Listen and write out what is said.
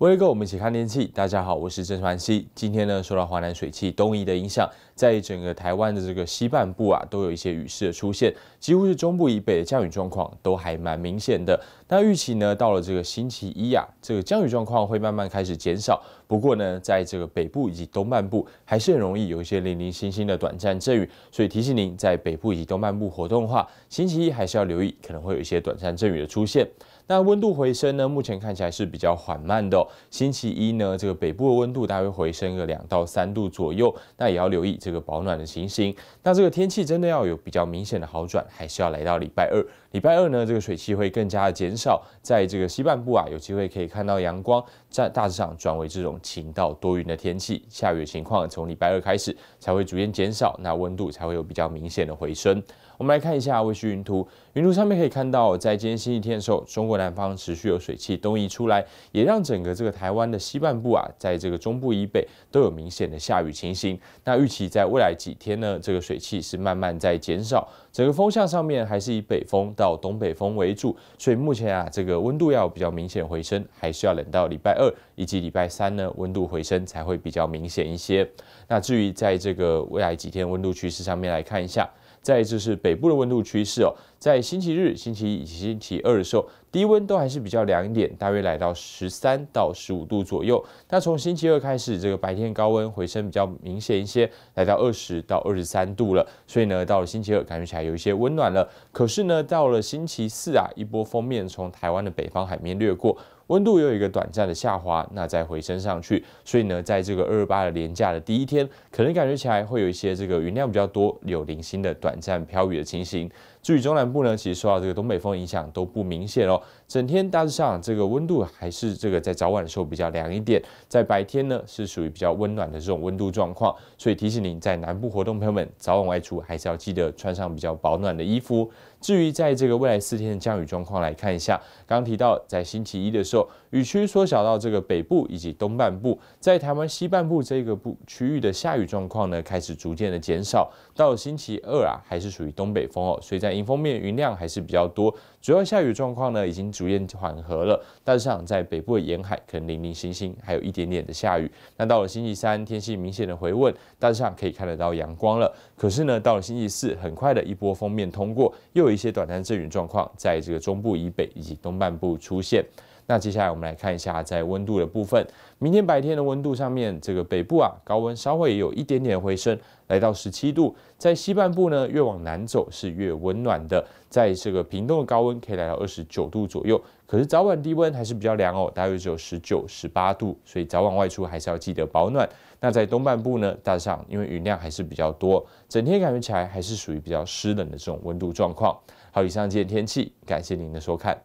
威哥，我们一起看天气。大家好，我是郑传熙。今天呢，受到华南水汽东移的影响，在整个台湾的这个西半部啊，都有一些雨势的出现，几乎是中部以北的降雨状况都还蛮明显的。那预期呢，到了这个星期一呀，这个降雨状况会慢慢开始减少。不过呢，在这个北部以及东半部还是很容易有一些零零星星的短暂阵雨，所以提醒您在北部以及东半部活动的话，星期一还是要留意可能会有一些短暂阵雨的出现。那温度回升呢，目前看起来是比较缓慢的。星期一呢，这个北部的温度大约回升个两到三度左右，那也要留意这个保暖的情形。那这个天气真的要有比较明显的好转，还是要来到礼拜二。礼拜二呢，这个水汽会更加的减少。少在这个西半部啊，有机会可以看到阳光，在大致上转为这种晴到多云的天气。下雨情况从礼拜二开始才会逐渐减少，那温度才会有比较明显的回升。我们来看一下卫星云图，云图上面可以看到，在今天星期天的时候，中国南方持续有水汽东移出来，也让整个这个台湾的西半部啊，在这个中部以北都有明显的下雨情形。那预期在未来几天呢，这个水汽是慢慢在减少，整个风向上面还是以北风到东北风为主，所以目前。啊，这个温度要比较明显回升，还是要冷到礼拜二以及礼拜三呢？温度回升才会比较明显一些。那至于在这个未来几天温度趋势上面来看一下。再就是北部的温度趋势哦，在星期日、星期一、以及星期二的时候，低温都还是比较凉一点，大约来到十三到十五度左右。那从星期二开始，这个白天高温回升比较明显一些，来到二十到二十三度了。所以呢，到了星期二感觉起来有一些温暖了。可是呢，到了星期四啊，一波封面从台湾的北方海面掠过。温度有一个短暂的下滑，那再回升上去。所以呢，在这个二二八的连假的第一天，可能感觉起来会有一些这个云量比较多、有零星的短暂飘雨的情形。至于中南部呢，其实受到这个东北风影响都不明显哦。整天大致上这个温度还是这个在早晚的时候比较凉一点，在白天呢是属于比较温暖的这种温度状况。所以提醒您，在南部活动朋友们，早晚外出还是要记得穿上比较保暖的衣服。至于在这个未来四天的降雨状况来看一下，刚提到在星期一的时候。雨区缩小到这个北部以及东半部，在台湾西半部这个部区域的下雨状况呢，开始逐渐的减少。到星期二啊，还是属于东北风哦，所以在迎风面云量还是比较多，主要下雨状况呢已经逐渐缓和了。大致上在北部的沿海可能零零星星还有一点点的下雨。那到了星期三，天气明显的回温，大致上可以看得到阳光了。可是呢，到了星期四，很快的一波封面通过，又有一些短暂阵雨状况，在这个中部以北以及东半部出现。那接下来我们来看一下，在温度的部分，明天白天的温度上面，这个北部啊，高温稍微也有一点点回升，来到十七度。在西半部呢，越往南走是越温暖的，在这个屏东的高温可以来到二十九度左右，可是早晚低温还是比较凉哦，大约只有十九、十八度，所以早晚外出还是要记得保暖。那在东半部呢，大上因为云量还是比较多，整天感觉起来还是属于比较湿冷的这种温度状况。好，以上即天气，感谢您的收看。